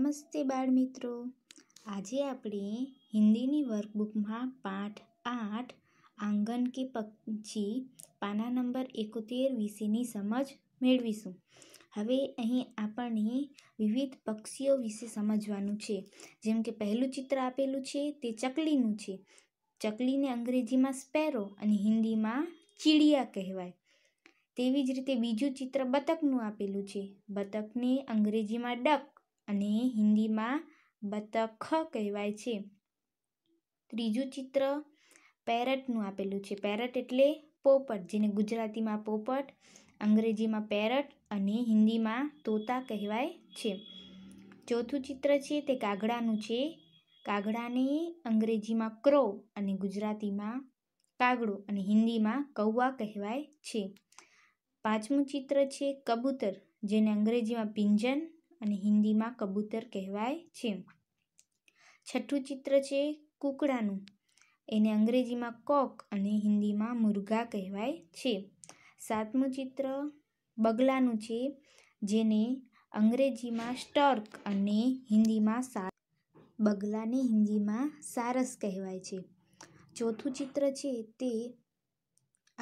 નમસ્તે બાળ મિત્રો આજે આપણે હિન્દીની વર્કબુકમાં પાઠ આઠ આંગન કે પક્ષી પાના નંબર એકોતેર વિશેની સમજ મેળવીશું હવે અહીં આપણને વિવિધ પક્ષીઓ વિશે સમજવાનું છે જેમ કે પહેલું ચિત્ર આપેલું છે તે ચકલીનું છે ચકલીને અંગ્રેજીમાં સ્પેરો અને હિન્દીમાં ચીડિયા કહેવાય તેવી જ રીતે બીજું ચિત્ર બતકનું આપેલું છે બતકને અંગ્રેજીમાં ડક અને હિન્દીમાં બતખ કહેવાય છે ત્રીજું ચિત્ર પેરટનું આપેલું છે પેરટ એટલે પોપટ જેને ગુજરાતીમાં પોપટ અંગ્રેજીમાં પેરટ અને હિન્દીમાં તોતા કહેવાય છે ચોથું ચિત્ર છે તે કાગડાનું છે કાગડાને અંગ્રેજીમાં ક્રો અને ગુજરાતીમાં કાગડો અને હિન્દીમાં કૌવા કહેવાય છે પાંચમું ચિત્ર છે કબૂતર જેને અંગ્રેજીમાં પિંજન અને હિન્દીમાં કબૂતર કહેવાય છે છઠ્ઠું ચિત્ર છે કુકડાનું એને અંગ્રેજીમાં કોક અને હિન્દીમાં મુર્ગા કહેવાય છે સાતમું ચિત્ર બગલાનું છે જેને અંગ્રેજીમાં સ્ટર્ક અને હિન્દીમાં સાર બગલાને હિન્દીમાં સારસ કહેવાય છે ચોથું ચિત્ર છે તે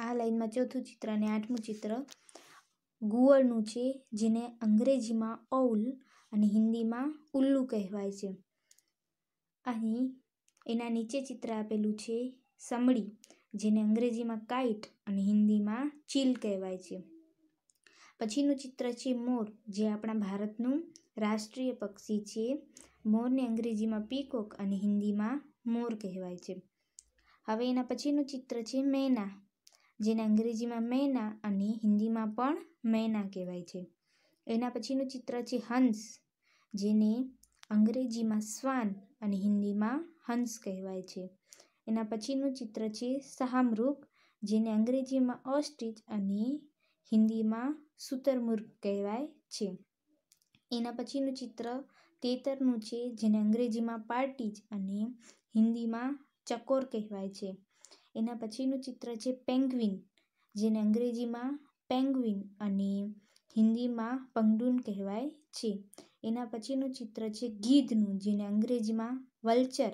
આ લાઈનમાં ચોથું ચિત્ર અને આઠમું ચિત્ર ગુવળનું છે જેને અંગ્રેજીમાં ઓઉલ અને હિન્દીમાં ઉલ્લુ કહેવાય છે અહીં એના નીચે ચિત્ર આપેલું છે સમળી જેને અંગ્રેજીમાં કાઇટ અને હિન્દીમાં ચીલ કહેવાય છે પછીનું ચિત્ર છે મોર જે આપણા ભારતનું રાષ્ટ્રીય પક્ષી છે મોરને અંગ્રેજીમાં પીકોક અને હિન્દીમાં મોર કહેવાય છે હવે એના પછીનું ચિત્ર છે મેના જેને અંગ્રેજીમાં મૈના અને હિન્દીમાં પણ મૈના કહેવાય છે એના પછીનું ચિત્ર છે હંસ જેને અંગ્રેજીમાં શ્વાન અને હિન્દીમાં હંસ કહેવાય છે એના પછીનું ચિત્ર છે સહામૃગ જેને અંગ્રેજીમાં ઓસ્ટ્રિચ અને હિન્દીમાં સૂતરમૃગ કહેવાય છે એના પછીનું ચિત્ર તેતરનું છે જેને અંગ્રેજીમાં પાર્ટીજ અને હિન્દીમાં ચકોર કહેવાય છે એના પછીનું ચિત્ર છે પેન્ગ્વિન જેને અંગ્રેજીમાં પેન્ગ્વિન અને હિન્દીમાં પંગડુન કહેવાય છે એના પછીનું ચિત્ર છે ગીધનું જેને અંગ્રેજીમાં વલ્ચર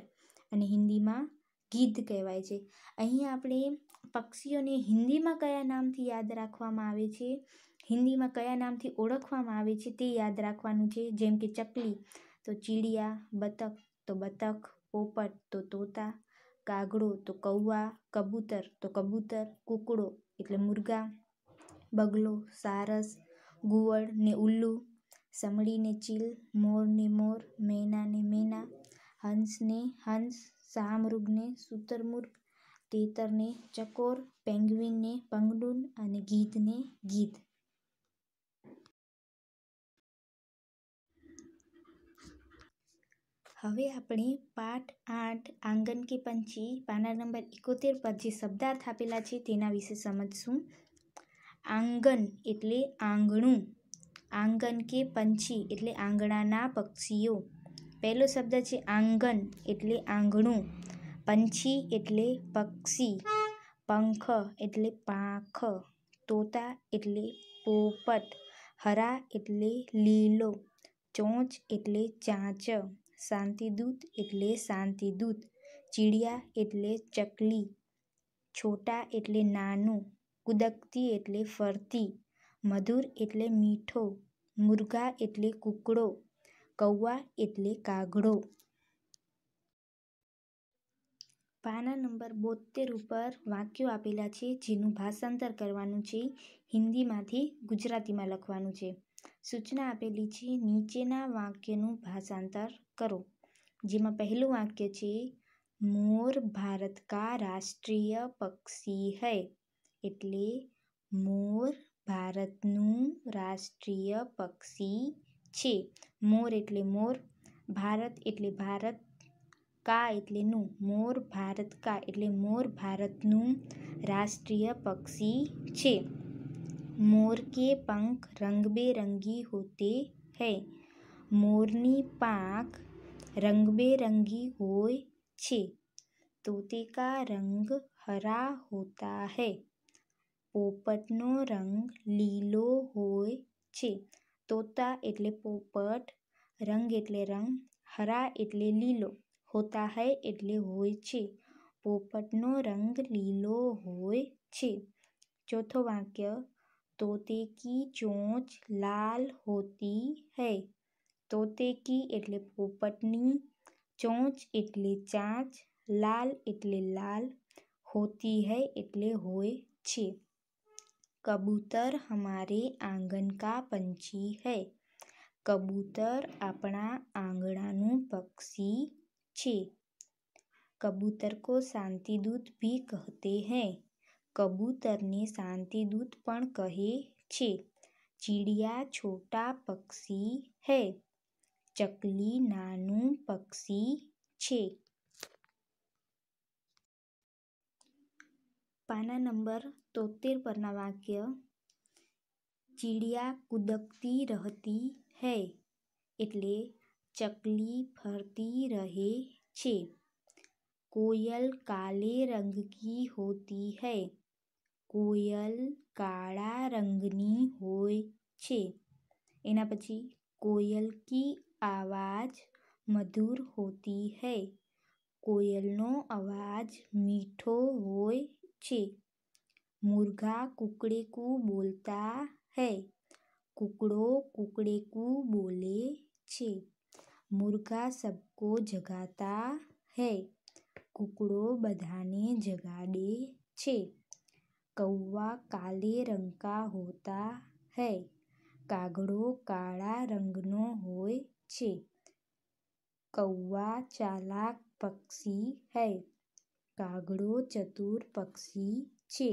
અને હિન્દીમાં ગીધ કહેવાય છે અહીં આપણે પક્ષીઓને હિન્દીમાં કયા નામથી યાદ રાખવામાં આવે છે હિન્દીમાં કયા નામથી ઓળખવામાં આવે છે તે યાદ રાખવાનું છે જેમ કે ચકલી તો ચીડિયા બતક તો બતક પોપટ તો તોતા કાગડો તો કૌવા કબૂતર તો કબૂતર કૂકડો એટલે મુર્ગા બગલો સારસ ઘુવડ ને ઉલ્લુ સમડીને ચીલ મોરને મોર મેનાને મેના હંસને હંસ શાહમૃગને સૂતરમૃગ તેતરને ચકોર પેન્ગ્વિનને પંગડુન અને ગીધને ગીધ હવે આપણે પાઠ આઠ આંગન કે પંચી પાના નંબર એકોતેર પર જે શબ્દાર્થ આપેલા છે તેના વિશે સમજશું આંગન એટલે આંગણું આંગન કે પંછી એટલે આંગણાના પક્ષીઓ પહેલો શબ્દ છે આંગન એટલે આંગણું પંછી એટલે પક્ષી પંખ એટલે પાંખ તોતા એટલે પોપટ હરા એટલે લીલો ચોંચ એટલે ચાંચ શાંતિદૂત એટલે શાંતિદૂત, ચીડિયા એટલે ચકલી, છોટા એટલે નાનું, કુદકતી એટલે ફરતી, મધુર એટલે મીઠો, મુર્ગા એટલે કૂકડો, કૌવા એટલે કાગડો. પાના નંબર બોતેર ઉપર વાક્યો આપેલા છે જેનું ભાષાંતર કરવાનું છે હિન્દીમાંથી ગુજરાતીમાં લખવાનું છે સૂચના આપેલી છે નીચેના વાક્યનું ભાષાંતર કરો જેમાં પહેલું વાક્ય છે મોર ભારત કા રાષ્ટ્રીય પક્ષી હૈ એટલે મોર ભારતનું રાષ્ટ્રીય પક્ષી છે મોર એટલે મોર ભારત એટલે ભારત કા એટલે નું મોર ભારત કા એટલે મોર ભારતનું રાષ્ટ્રીય પક્ષી છે મોર કે પંખ રંગબેરંગી હોતે હૈ મોરની પાંખ રંગબેરંગી હોય છે તોતે કા રંગ હરા હોતા હૈ પોપટનો રંગ લીલો હોય છે તોતા એટલે પોપટ રંગ એટલે રંગ હરા એટલે લીલો होता है એટલે હોય છે પોપટનો રંગ લીલો હોય છે ચોથો વાક્ય તોતેની ચાંચ લાલ होती है तोते की એટલે પોપટની ચાંચ એટલે ચાંચ લાલ એટલે લાલ होती है એટલે હોય છે કબૂતર ہمارے આંગણ કા પંખી છે કબૂતર આપણા આંગણાનું પક્ષી छे कबूतर को शांति दूत भी कहते हैं कबूतर ने शांति दूत पण कहे छे चिड़िया छोटा पक्षी है चकली नानू पक्षी छे पाना नंबर तोतेर पर वाक्य चिड़िया कूदकती रहती है एट्ले चकली फरती रहे छे कोयल काले रंग की होती है कोयल काला रंगनी होय पी कोयल की आवाज मधुर होती है कोयल नो अवाज मीठो होय मुर्गा कुकड़े को बोलता है कुकड़ो कुकड़े को बोले छे मुर्गा सबको जगाता है कुकड़ो बधाने जगाड़े छे कौवा काले रंग का होता है कागड़ो काला रंगनो होय छे कौवा चालाक पक्षी है कागड़ो चतुर पक्षी छे